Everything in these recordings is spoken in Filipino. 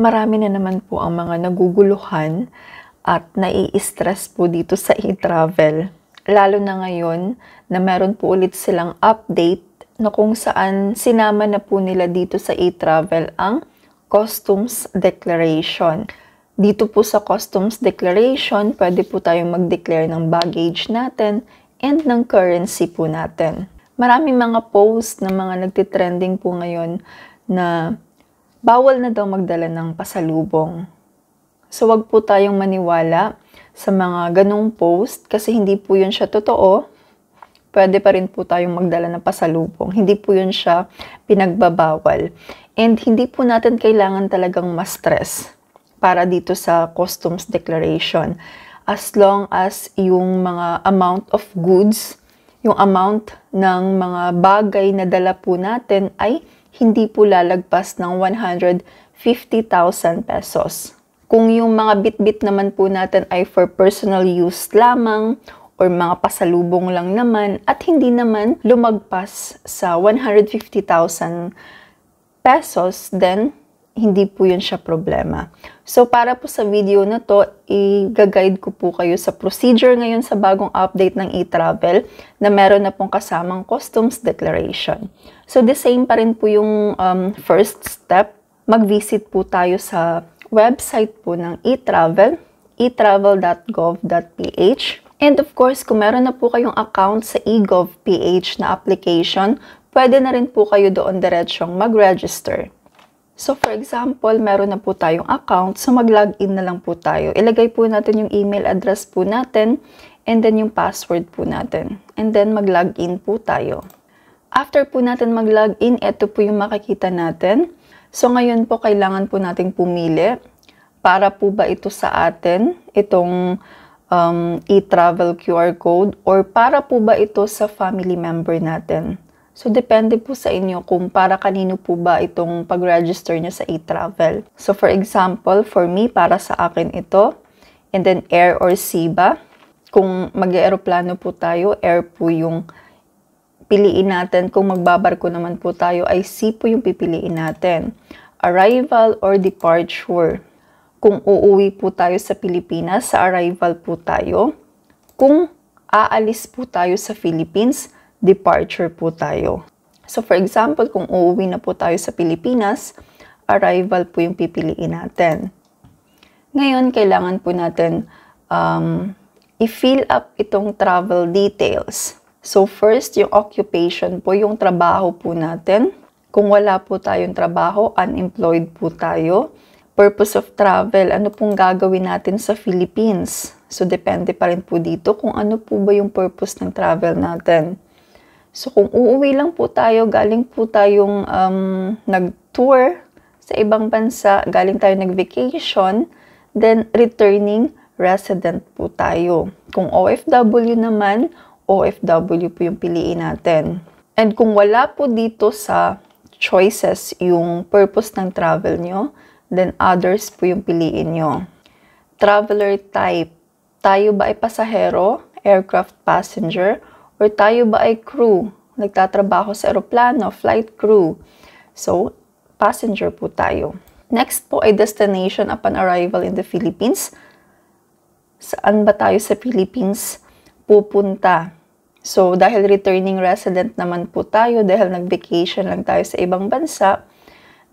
marami na naman po ang mga naguguluhan at nai-stress po dito sa e-travel. Lalo na ngayon na meron po ulit silang update na kung saan sinama na po nila dito sa e-travel ang Customs Declaration. Dito po sa Customs Declaration, pwede po tayong mag-declare ng baggage natin and ng currency po natin. Maraming mga post na mga nagtitrending po ngayon na bawal na daw magdala ng pasalubong. So wag po tayong maniwala sa mga ganong post kasi hindi po yun siya totoo. Pwede pa rin po tayong magdala ng pasalubong. Hindi po yun siya pinagbabawal. And hindi po natin kailangan talagang ma-stress para dito sa customs declaration. As long as yung mga amount of goods, yung amount ng mga bagay na dala po natin ay hindi po lalagpas ng 150,000 pesos. Kung yung mga bitbit -bit naman po natin ay for personal use lamang or mga pasalubong lang naman at hindi naman lumagpas sa 150,000 pesos, then hindi po yun siya problema. So, para po sa video na to, i-guide ko po kayo sa procedure ngayon sa bagong update ng e-travel na meron na pong kasamang customs declaration. So, the same pa rin po yung um, first step. Mag-visit po tayo sa website po ng e-travel, etravel.gov.ph. And of course, kung meron na po kayong account sa eGovPH na application, pwede na rin po kayo doon diretsyong mag-register. So, for example, meron na po tayong account. So, mag-login na lang po tayo. Ilagay po natin yung email address po natin and then yung password po natin. And then, mag-login po tayo. After po natin mag-login, ito po yung makikita natin. So, ngayon po, kailangan po nating pumili para po ba ito sa atin, itong um, e-travel QR code, or para po ba ito sa family member natin. So, depende po sa inyo kung para kanino po ba itong pag-register nyo sa e-travel. So, for example, for me, para sa akin ito. And then, air or sea ba? Kung mag-aeroplano po tayo, air po yung piliin natin. Kung magbabarko naman po tayo, ay sea po yung pipiliin natin. Arrival or departure? Kung uuwi po tayo sa Pilipinas, sa arrival po tayo. Kung aalis po tayo sa Philippines, departure po tayo. So for example, kung uuwi na po tayo sa Pilipinas, arrival po yung pipiliin natin. Ngayon, kailangan po natin um, i-fill up itong travel details. So first, yung occupation po, yung trabaho po natin. Kung wala po tayong trabaho, unemployed po tayo. Purpose of travel, ano pong gagawin natin sa Philippines? So depende pa rin po dito kung ano po ba yung purpose ng travel natin. So kung uuwi lang po tayo, galing po tayong um, nag-tour sa ibang bansa, galing tayo nag-vacation, then returning resident po tayo. Kung OFW naman, OFW po yung piliin natin. And kung wala po dito sa choices yung purpose ng travel nyo, then others po yung piliin nyo. Traveler type, tayo ba ay pasahero, aircraft passenger, or tayo ba ay crew? Nagtatrabaho sa aeroplano, flight crew. So, passenger po tayo. Next po ay destination upon arrival in the Philippines. Saan ba tayo sa Philippines pupunta? So, dahil returning resident naman po tayo, dahil nag-vacation lang tayo sa ibang bansa,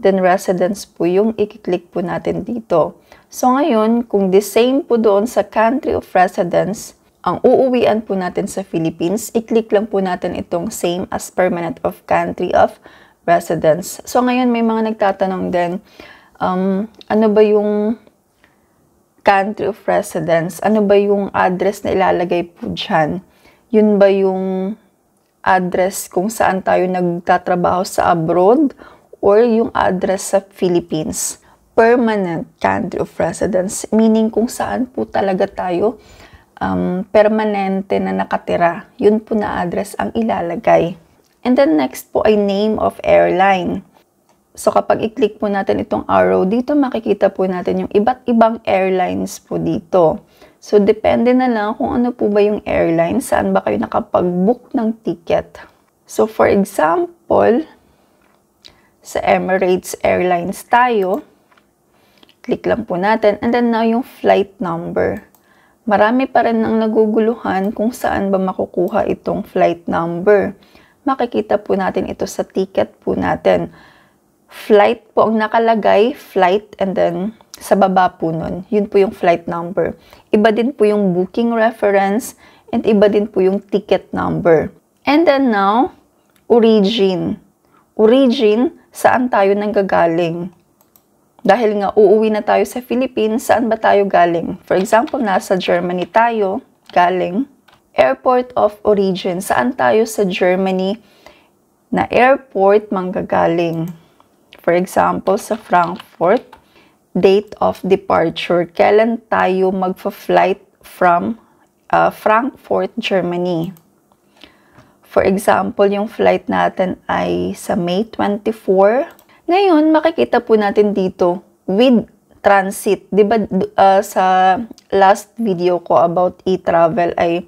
then residence po yung ikiklik po natin dito. So, ngayon, kung the same po doon sa country of residence, ang uuwian po natin sa Philippines, i-click lang po natin itong same as permanent of country of residence. So ngayon may mga nagtatanong din, um, ano ba yung country of residence? Ano ba yung address na ilalagay po dyan? Yun ba yung address kung saan tayo nagtatrabaho sa abroad or yung address sa Philippines? Permanent country of residence, meaning kung saan po talaga tayo um, permanente na nakatira, yun po na address ang ilalagay. And then next po ay name of airline. So kapag i-click po natin itong arrow dito, makikita po natin yung iba't ibang airlines po dito. So depende na lang kung ano po ba yung airline, saan ba kayo nakapag-book ng ticket. So for example, sa Emirates Airlines tayo, click lang po natin and then now yung flight number. Marami pa rin ang naguguluhan kung saan ba makukuha itong flight number. Makikita po natin ito sa ticket po natin. Flight po ang nakalagay, flight, and then sa baba po nun. Yun po yung flight number. Iba din po yung booking reference, and iba din po yung ticket number. And then now, origin. Origin, saan tayo nanggagaling? Dahil nga uuwi na tayo sa Philippines, saan ba tayo galing? For example, nasa Germany tayo galing. Airport of origin, saan tayo sa Germany na airport manggagaling? For example, sa Frankfurt, date of departure, kailan tayo magfa-flight from uh, Frankfurt, Germany? For example, yung flight natin ay sa May 24, ngayon, makikita po natin dito with transit. ba diba, uh, sa last video ko about e-travel ay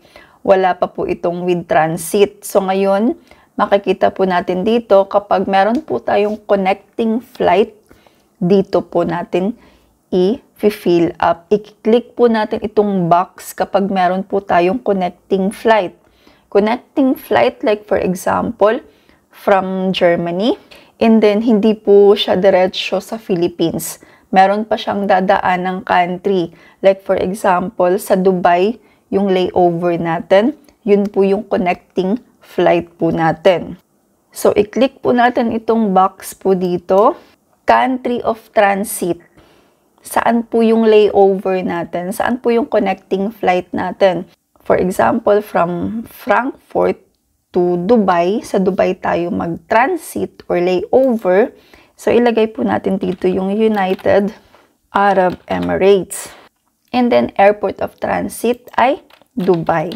wala pa po itong with transit. So ngayon, makikita po natin dito kapag meron po tayong connecting flight, dito po natin i-fill up. I-click po natin itong box kapag meron po tayong connecting flight. Connecting flight like for example, from Germany. And then, hindi po siya diretsyo sa Philippines. Meron pa siyang dadaan ng country. Like for example, sa Dubai, yung layover natin, yun po yung connecting flight po natin. So, i-click po natin itong box po dito. Country of transit. Saan po yung layover natin? Saan po yung connecting flight natin? For example, from Frankfurt to Dubai. Sa Dubai tayo mag-transit or layover. So, ilagay po natin dito yung United Arab Emirates. And then, airport of transit ay Dubai.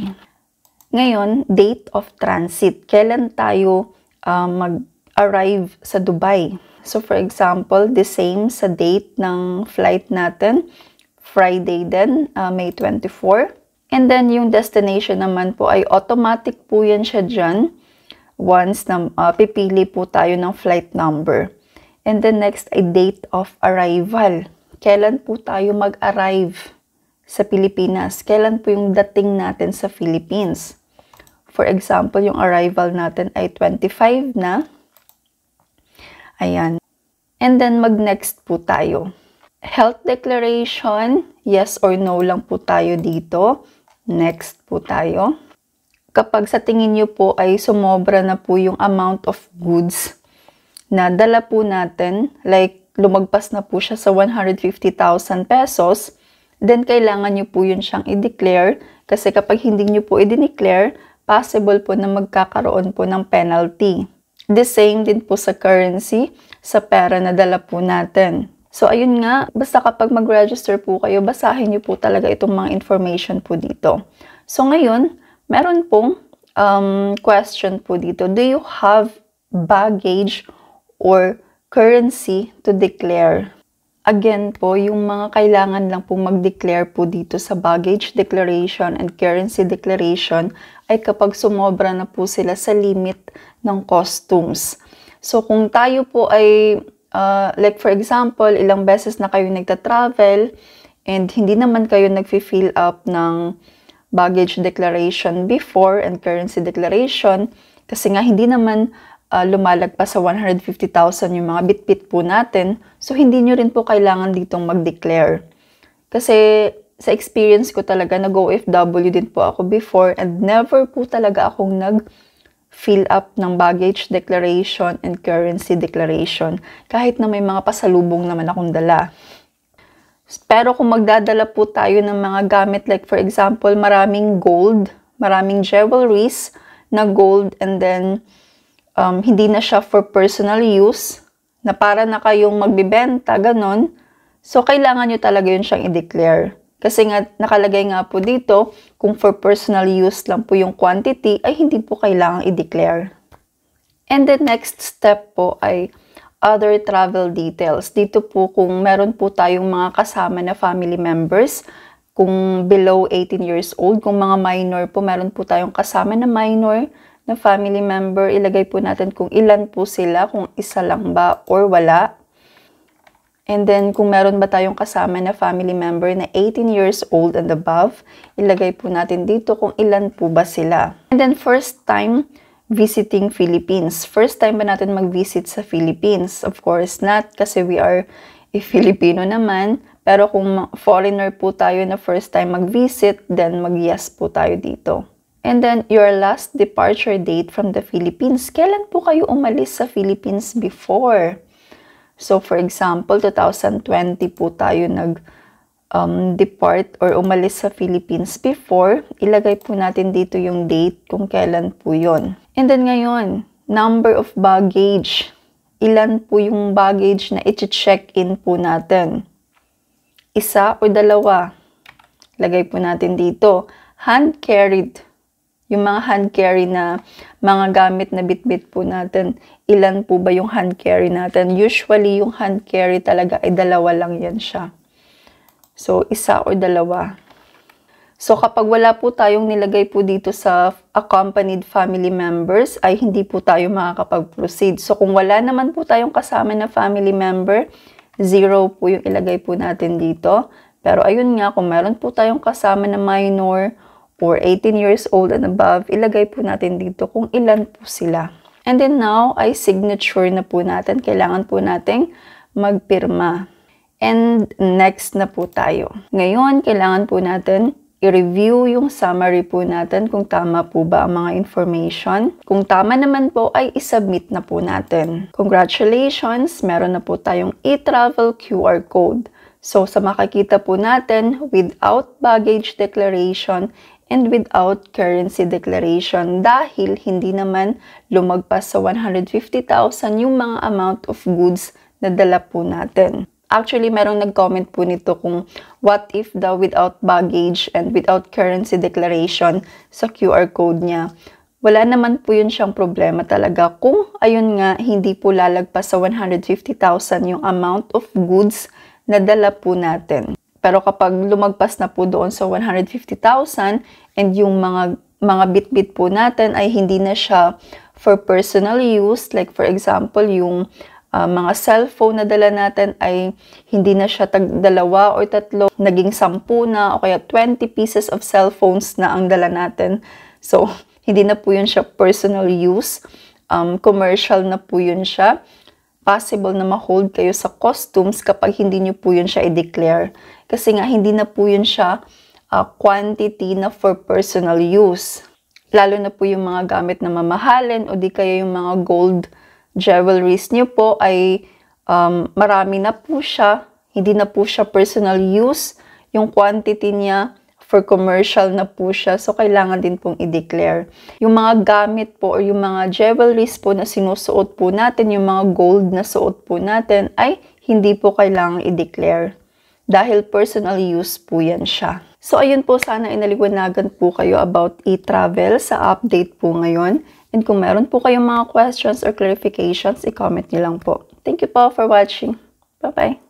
Ngayon, date of transit. Kailan tayo uh, mag-arrive sa Dubai? So, for example, the same sa date ng flight natin. Friday din, uh, ah, May 24. And then, yung destination naman po ay automatic po yan siya dyan once na uh, pipili po tayo ng flight number. And then next ay date of arrival. Kailan po tayo mag-arrive sa Pilipinas? Kailan po yung dating natin sa Philippines? For example, yung arrival natin ay 25 na. Ayan. And then mag-next po tayo. Health declaration, yes or no lang po tayo dito. Next po tayo. Kapag sa tingin nyo po ay sumobra na po yung amount of goods na dala po natin, like lumagpas na po siya sa 150,000 pesos, then kailangan nyo po yun siyang i-declare kasi kapag hindi nyo po i-declare, possible po na magkakaroon po ng penalty. The same din po sa currency, sa pera na dala po natin. So, ayun nga, basta kapag mag-register po kayo, basahin niyo po talaga itong mga information po dito. So, ngayon, meron pong um, question po dito. Do you have baggage or currency to declare? Again po, yung mga kailangan lang pong mag-declare po dito sa baggage declaration and currency declaration ay kapag sumobra na po sila sa limit ng costumes. So, kung tayo po ay uh, like for example, ilang beses na kayo nagta-travel and hindi naman kayo nagfi-fill up ng baggage declaration before and currency declaration kasi nga hindi naman uh, ah, lumalagpas sa 150,000 yung mga bitbit po natin. So, hindi nyo rin po kailangan ditong mag-declare. Kasi sa experience ko talaga, nag-OFW din po ako before and never po talaga akong nag- fill up ng baggage declaration and currency declaration kahit na may mga pasalubong naman akong dala. Pero kung magdadala po tayo ng mga gamit like for example maraming gold, maraming jewelries na gold and then um, hindi na siya for personal use na para na kayong magbibenta, ganun. So, kailangan nyo talaga yun siyang i-declare. Kasi nga, nakalagay nga po dito, kung for personal use lang po yung quantity, ay hindi po kailangang i-declare. And the next step po ay other travel details. Dito po kung meron po tayong mga kasama na family members, kung below 18 years old, kung mga minor po, meron po tayong kasama na minor na family member, ilagay po natin kung ilan po sila, kung isa lang ba or wala. And then, kung meron ba tayong kasama na family member na 18 years old and above, ilagay po natin dito kung ilan po ba sila. And then, first time visiting Philippines. First time ba natin mag-visit sa Philippines? Of course not, kasi we are a Filipino naman. Pero kung foreigner po tayo na first time mag-visit, then mag-yes po tayo dito. And then, your last departure date from the Philippines. Kailan po kayo umalis sa Philippines before? So, for example, 2020 po tayo nag um, depart or umalis sa Philippines before, ilagay po natin dito yung date kung kailan po yon. And then ngayon, number of baggage. Ilan po yung baggage na i-check-in po natin? Isa o dalawa? Lagay po natin dito. Hand-carried yung mga hand carry na mga gamit na bitbit po natin, ilan po ba yung hand carry natin? Usually, yung hand carry talaga ay dalawa lang yan siya. So, isa o dalawa. So, kapag wala po tayong nilagay po dito sa accompanied family members, ay hindi po tayo makakapag-proceed. So, kung wala naman po tayong kasama na family member, zero po yung ilagay po natin dito. Pero ayun nga, kung meron po tayong kasama na minor or 18 years old and above, ilagay po natin dito kung ilan po sila. And then now, ay signature na po natin. Kailangan po nating magpirma. And next na po tayo. Ngayon, kailangan po natin i-review yung summary po natin kung tama po ba ang mga information. Kung tama naman po ay isubmit na po natin. Congratulations! Meron na po tayong e-travel QR code. So, sa makikita po natin, without baggage declaration and without currency declaration dahil hindi naman lumagpas sa 150,000 yung mga amount of goods na dala po natin. Actually, merong nag-comment po nito kung what if daw without baggage and without currency declaration sa QR code niya. Wala naman po yun siyang problema talaga kung ayun nga hindi po lalagpas sa 150,000 yung amount of goods na dala po natin. Pero kapag lumagpas na po doon sa 150,000 and yung mga mga bit-bit po natin ay hindi na siya for personal use. Like for example, yung uh, mga cellphone na dala natin ay hindi na siya tag dalawa or tatlo, naging sampu na o kaya 20 pieces of cellphones na ang dala natin. So, hindi na po yun siya personal use. Um, commercial na po yun siya. Possible na ma-hold kayo sa costumes kapag hindi nyo po yun siya i-declare kasi nga hindi na po yun siya uh, quantity na for personal use. Lalo na po yung mga gamit na mamahalin o di kaya yung mga gold jewelries niyo po ay um, marami na po siya. Hindi na po siya personal use. Yung quantity niya for commercial na po siya. So, kailangan din pong i-declare. Yung mga gamit po or yung mga jewelries po na sinusuot po natin, yung mga gold na suot po natin, ay hindi po kailangan i-declare dahil personal use po yan siya. So ayun po, sana inaliwanagan po kayo about e-travel sa update po ngayon. And kung meron po kayong mga questions or clarifications, i-comment niyo lang po. Thank you po for watching. Bye-bye!